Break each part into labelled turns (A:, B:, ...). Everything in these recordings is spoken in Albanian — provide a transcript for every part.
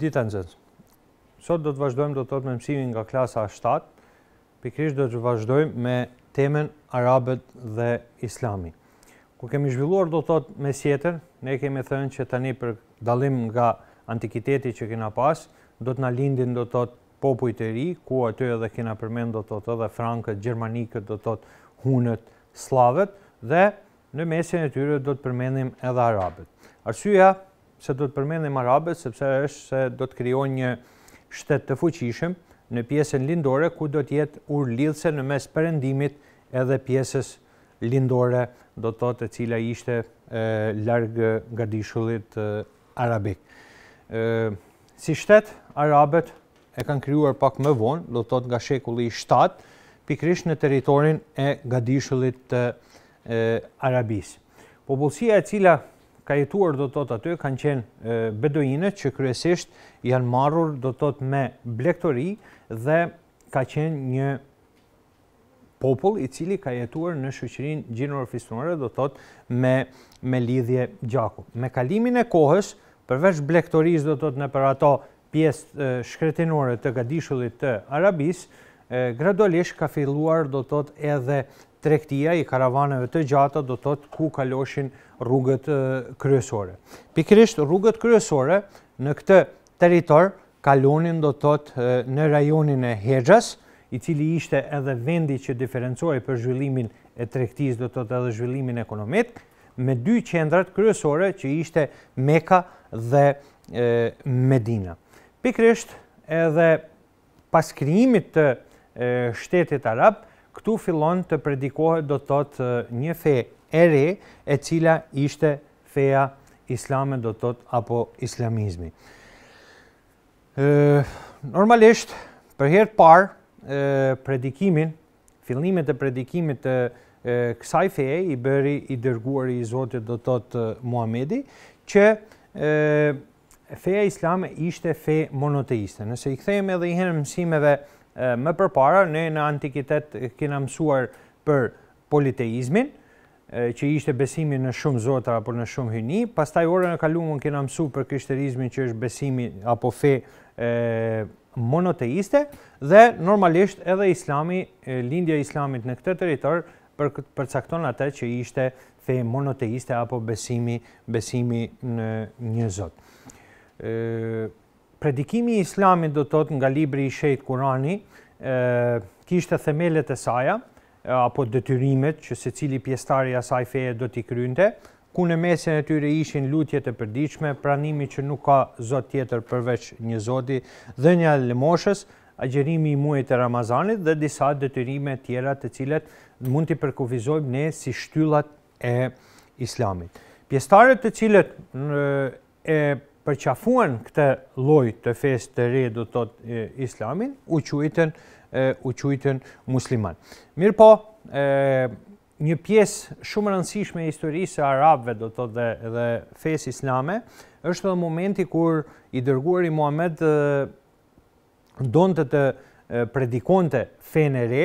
A: dita në zëtë. Sot do të vazhdojmë do të tëtë me mësimin nga klasa 7, pikrish do të vazhdojmë me temen Arabet dhe Islami. Ku kemi zhvilluar do të tëtë me sjetër, ne kemi thënë që tani për dalim nga antikiteti që kena pas, do të na lindin do të tëtë popuj të ri, ku aty edhe kena përmend do të tëtë edhe Frankët, Gjermanikët, do të tëtë hunët, slavët, dhe në mesin e tyre do të përmendim edhe Arabet. Arsyeja, se do të përmendim arabët sepse është se do të krijojnë një shtet të fuqishëm në pjesën lindore ku do të jetë urlidhse në mes perëndimit edhe pjesës lindore do të thotë e cila ishte e, larg gardishullit arabik. ë si shtet arabët e kanë krijuar pak më vonë do të thotë nga shekulli 7 pikrisht në territorin e gardishullit të e, arabis. Popullsia e cila ka jetuar do të thotë aty kanë qenë beduinë që kryesisht janë marrur do të thotë me blegtori dhe ka qenë një popull i cili ka jetuar në shoqërinë gjinore do të thotë me me lidhje gjaku. Me kalimin e kohës përveç blegtorisë do të thotë në për ato pjesë shkretinore të gadishullit të Arabis, gradualisht ka filluar do të thotë edhe trektia i karavaneve të gjata do të të ku kaloshin rrugët kryesore. Pikrisht rrugët kryesore në këtë teritor kalonin do të të në rajonin e Hegjas, i cili ishte edhe vendi që diferencoj për zhvillimin e trektis do të të edhe zhvillimin ekonomit, me dy qendrat kryesore që ishte Meka dhe Medina. Pikrisht edhe pas kriimit të shtetit arabë, këtu fillon të predikohet do të thotë një fe e re e cila ishte feja islame do të thotë apo islamizmi. Ë normalisht për herë të parë predikimin, fillimet e predikimit të kësaj feje i bëri i dërguari i Zotit do të thotë Muhamedi që ë Feja islame ishte fe monoteiste. Nëse i kthejmë edhe i herë mësimeve më përpara, ne në antikitet kena mësuar për politeizmin, që ishte besimi në shumë zota apo në shumë hyni, pas taj orën e kalumën kena mësu për kryshterizmin që është besimi apo fe monoteiste, dhe normalisht edhe islami, lindja islamit në këtë teritor, cakton atë që ishte fe monoteiste apo besimi në një zotë predikimi i Islamit do të thotë nga libri i shejt Kurani, ë kishte themelet e saj apo detyrimet që secili pjesëtar i asaj feje do t'i kryente, ku në mesin e tyre ishin lutjet e përditshme, pranimi që nuk ka zot tjetër përveç një Zoti, dhënia e lëmoshës, agjerimi i muajit të Ramazanit dhe disa detyrime tjera të cilat mund t'i përkufizojmë ne si shtyllat e Islamit. Pjesëtarët të cilët e përqafuan këtë loj të fes të re do të të islamin, u qujten u qujten musliman. Mirë po, një piesë shumë rëndësishme e historisë e arabve do të dhe, dhe fes islame, është dhe momenti kur i dërguar i Muhammed e, donë të të predikonte fen e re,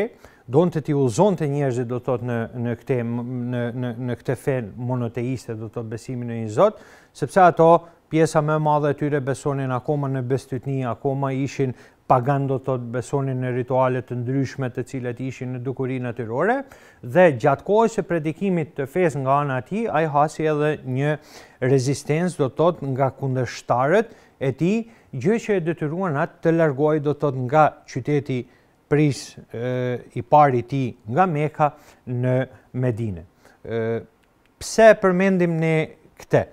A: donë të t'i të njerëzit do të të në, në, këte, në, në, fen monoteiste do të të besimin në një zotë, sepse ato pjesa më e madhe e tyre besonin akoma në bestytni, akoma ishin pagan të besonin në rituale të ndryshme të cilat ishin në dukurinë natyrore dhe gjatë kohës predikimit të fesë nga ana e tij ai hasi edhe një rezistencë do të thotë nga kundështarët e tij gjë që e detyruan atë të largohej do të thotë nga qyteti pris i pari i tij nga Mekka në Medinë. Ë pse përmendim ne këtë?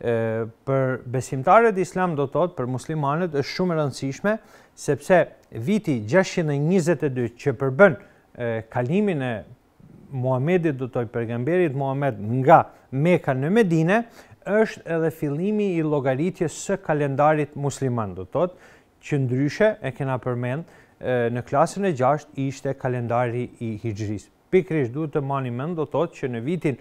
A: për besimtarët islam do të thotë për muslimanët është shumë e rëndësishme sepse viti 622 që përbën kalimin e Muhamedit do të thotë pejgamberit Muhamed nga Mekka në Medinë është edhe fillimi i llogaritjes së kalendarit musliman do të thotë që ndryshe e kena përmend në klasën e 6 ishte kalendari i hijris. Pikrish duhet të mani mend do të thotë që në vitin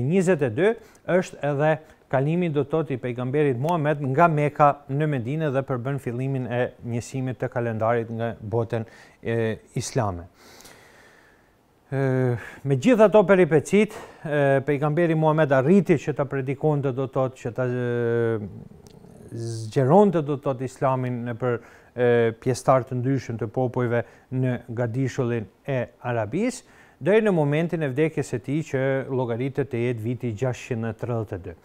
A: 22 është edhe kalimi do të i pejgamberit Muhammed nga Meka në Medinë dhe përbën fillimin e njësimit të kalendarit nga botën e, islame. E, me gjitha to peripecit, pejgamberi Muhammed arriti që të predikon të do të që të zgjeron të do të islamin në për pjestar të ndryshën të popojve në gadishullin e Arabisë, dhe në momentin e vdekjes e ti që logaritët e jetë viti 632.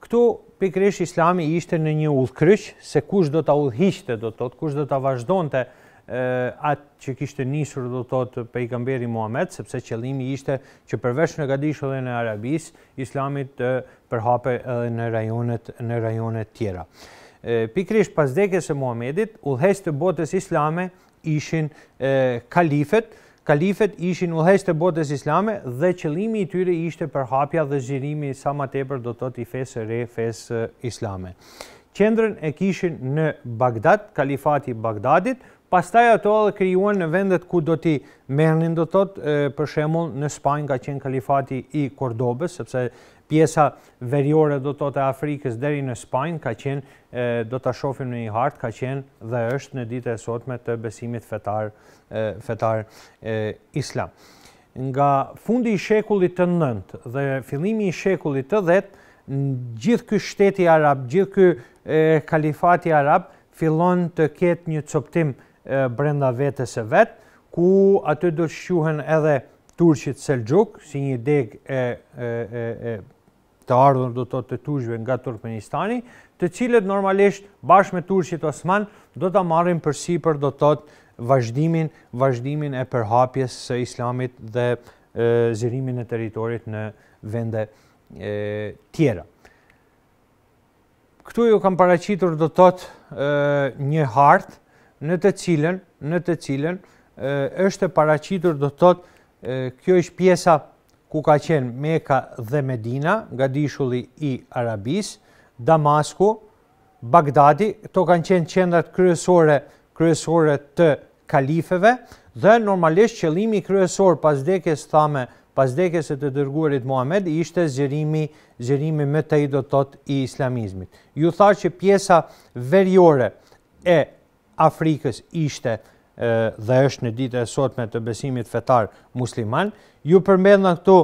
A: Këtu pikrish islami ishte në një ullkryq, se kush do të ullhishte, do të të kush do të vazhdojnë të atë që kishtë njësur, do të të pejgamberi Muhammed, sepse qëllimi ishte që përvesh në gadishë dhe në Arabis, islamit përhape edhe në rajonet tjera. Pikrish pas dekes e Muhammedit, ullhes të botës islame ishin kalifet, kalifet ishin udhëheqës të botës islame dhe qëllimi i tyre ishte përhapja dhe zhirimi sa më tepër do të thotë i fesë re, fesë islame. Qendrën e kishin në Bagdad, kalifati i Bagdadit, pastaj ato edhe krijuan në vendet ku do të merrnin do të thotë për shembull në Spanjë ka qenë kalifati i Kordobës, sepse pjesa veriore do të të Afrikës deri në Spajnë, ka qenë, do të shofim në i hartë, ka qenë dhe është në ditë e sotme të besimit fetar, fetar e, islam. Nga fundi i shekullit të nëndë dhe fillimi i shekullit të dhetë, gjithë kë shteti arab, gjithë kë kalifati arab, fillon të ketë një coptim brenda vetës e vetë, ku aty do të edhe Turqit Selgjuk, si një deg e, e të ardhën do të të tushve nga Turkmenistani, të cilët normalisht bashkë me Turqit Osman do të marrin përsi për do të thotë vazhdimin vazhdimin e përhapjes së islamit dhe zirimin e teritorit në vende tjera. Këtu ju kam paracitur do të thotë një hartë në të cilën në të cilën është paracitur do të thotë kjo është pjesa ku ka qenë Mekka dhe Medina, nga dishulli i Arabis, Damasku, Bagdadi, to kanë qenë qendrat kryesore, kryesore të kalifeve dhe normalisht qëllimi kryesor pas vdekjes thame, pas vdekjes së të dërguarit Muhammed ishte zgjerimi, zgjerimi më tej do të thotë i islamizmit. Ju thashë që pjesa verjore e Afrikës ishte dhe është në ditë e sotme të besimit fetar musliman, Ju përmendëm këtu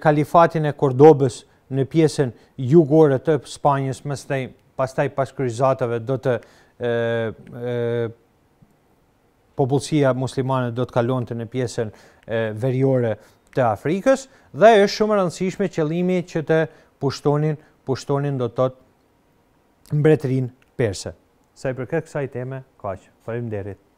A: kalifatin e Kordobës në pjesën jugore të Spanjës më së, pastaj pas kryqëzatorëve do të popullësia muslimane do të kalonte në pjesën veriore të Afrikës dhe është shumë rëndësishme qëllimi që të pushtonin pushtonin do të thotë mbretrin përse. Sa i përket kësaj teme, faleminderit.